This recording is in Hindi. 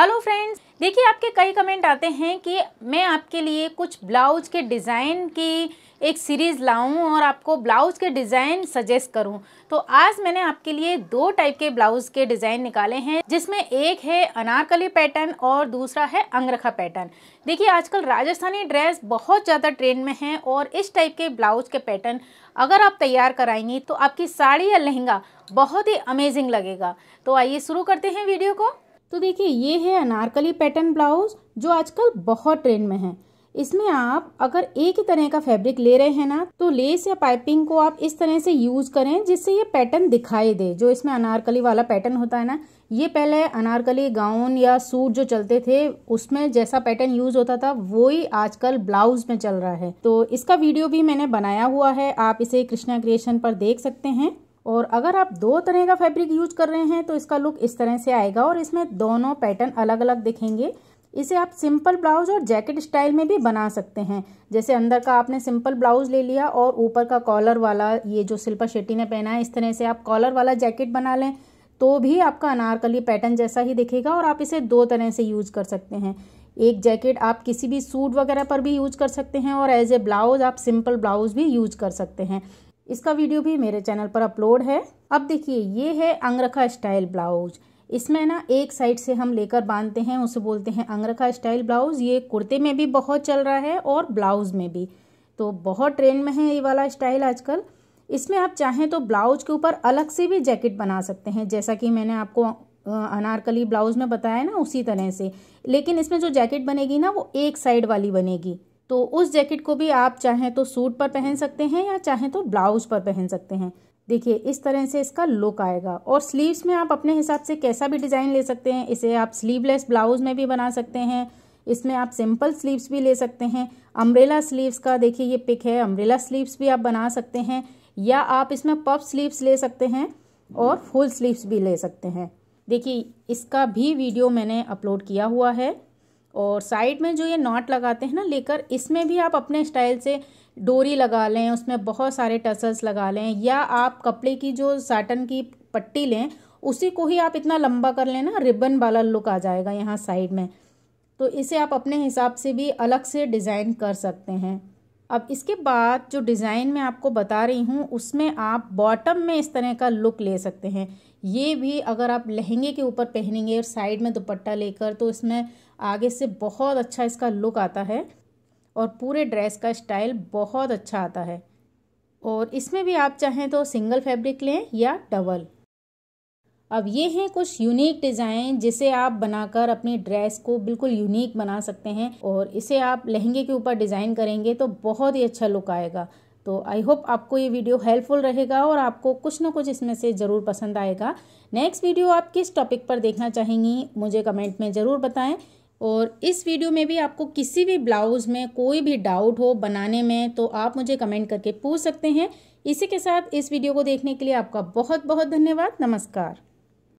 हेलो फ्रेंड्स देखिए आपके कई कमेंट आते हैं कि मैं आपके लिए कुछ ब्लाउज के डिज़ाइन की एक सीरीज़ लाऊं और आपको ब्लाउज के डिज़ाइन सजेस्ट करूं तो आज मैंने आपके लिए दो टाइप के ब्लाउज के डिज़ाइन निकाले हैं जिसमें एक है अनारकली पैटर्न और दूसरा है अंगरखा पैटर्न देखिए आजकल राजस्थानी ड्रेस बहुत ज़्यादा ट्रेंड में है और इस टाइप के ब्लाउज के पैटर्न अगर आप तैयार कराएंगी तो आपकी साड़ी या लहंगा बहुत ही अमेजिंग लगेगा तो आइए शुरू करते हैं वीडियो को तो देखिए ये है अनारकली पैटर्न ब्लाउज जो आजकल बहुत ट्रेंड में है इसमें आप अगर एक ही तरह का फैब्रिक ले रहे हैं ना तो लेस या पाइपिंग को आप इस तरह से यूज करें जिससे ये पैटर्न दिखाई दे जो इसमें अनारकली वाला पैटर्न होता है ना ये पहले अनारकली गाउन या सूट जो चलते थे उसमें जैसा पैटर्न यूज होता था वो ही आजकल ब्लाउज में चल रहा है तो इसका वीडियो भी मैंने बनाया हुआ है आप इसे कृष्णा क्रिएशन पर देख सकते हैं और अगर आप दो तरह का फैब्रिक यूज कर रहे हैं तो इसका लुक इस तरह से आएगा और इसमें दोनों पैटर्न अलग अलग दिखेंगे इसे आप सिंपल ब्लाउज और जैकेट स्टाइल में भी बना सकते हैं जैसे अंदर का आपने सिंपल ब्लाउज ले लिया और ऊपर का कॉलर वाला ये जो शिल्पा शेट्टी ने पहना है इस तरह से आप कॉलर वाला जैकेट बना लें तो भी आपका अनारकली पैटर्न जैसा ही दिखेगा और आप इसे दो तरह से यूज कर सकते हैं एक जैकेट आप किसी भी सूट वगैरह पर भी यूज कर सकते हैं और एज ए ब्लाउज आप सिंपल ब्लाउज भी यूज कर सकते हैं इसका वीडियो भी मेरे चैनल पर अपलोड है अब देखिए ये है अंगरखा स्टाइल ब्लाउज इसमें ना एक साइड से हम लेकर बांधते हैं उसे बोलते हैं अंगरखा स्टाइल ब्लाउज ये कुर्ते में भी बहुत चल रहा है और ब्लाउज में भी तो बहुत ट्रेंड में है ये वाला स्टाइल आजकल इसमें आप चाहें तो ब्लाउज के ऊपर अलग से भी जैकेट बना सकते हैं जैसा कि मैंने आपको अनारकली ब्लाउज में बताया ना उसी तरह से लेकिन इसमें जो जैकेट बनेगी ना वो एक साइड वाली बनेगी तो उस जैकेट को भी आप चाहें तो सूट पर पहन सकते हैं या चाहें तो ब्लाउज पर पहन सकते हैं देखिए इस तरह से इसका लुक आएगा और स्लीव्स में आप अपने हिसाब से कैसा भी डिज़ाइन ले सकते हैं इसे आप स्लीवलेस ब्लाउज में भी बना सकते हैं इसमें आप सिंपल स्लीव्स भी ले सकते हैं अम्ब्रेला स्लीव्स का देखिए ये पिक है अम्ब्रेला स्लीव्स भी आप बना सकते हैं या आप इसमें पफ स्लीव्स ले सकते हैं और फुल स्लीव्स भी ले सकते हैं देखिए इसका भी वीडियो मैंने अपलोड किया हुआ है और साइड में जो ये नॉट लगाते हैं ना लेकर इसमें भी आप अपने स्टाइल से डोरी लगा लें उसमें बहुत सारे टसल्स लगा लें या आप कपड़े की जो साटन की पट्टी लें उसी को ही आप इतना लंबा कर लेना रिबन वाला लुक आ जाएगा यहाँ साइड में तो इसे आप अपने हिसाब से भी अलग से डिज़ाइन कर सकते हैं अब इसके बाद जो डिज़ाइन मैं आपको बता रही हूँ उसमें आप बॉटम में इस तरह का लुक ले सकते हैं ये भी अगर आप लहंगे के ऊपर पहनेंगे और साइड में दुपट्टा लेकर तो इसमें आगे से बहुत अच्छा इसका लुक आता है और पूरे ड्रेस का स्टाइल बहुत अच्छा आता है और इसमें भी आप चाहें तो सिंगल फैब्रिक लें या डबल अब ये हैं कुछ यूनिक डिज़ाइन जिसे आप बनाकर अपनी ड्रेस को बिल्कुल यूनिक बना सकते हैं और इसे आप लहंगे के ऊपर डिज़ाइन करेंगे तो बहुत ही अच्छा लुक आएगा तो आई होप आपको ये वीडियो हेल्पफुल रहेगा और आपको कुछ ना कुछ इसमें से ज़रूर पसंद आएगा नेक्स्ट वीडियो आप किस टॉपिक पर देखना चाहेंगी मुझे कमेंट में ज़रूर बताएं और इस वीडियो में भी आपको किसी भी ब्लाउज़ में कोई भी डाउट हो बनाने में तो आप मुझे कमेंट करके पूछ सकते हैं इसी के साथ इस वीडियो को देखने के लिए आपका बहुत बहुत धन्यवाद नमस्कार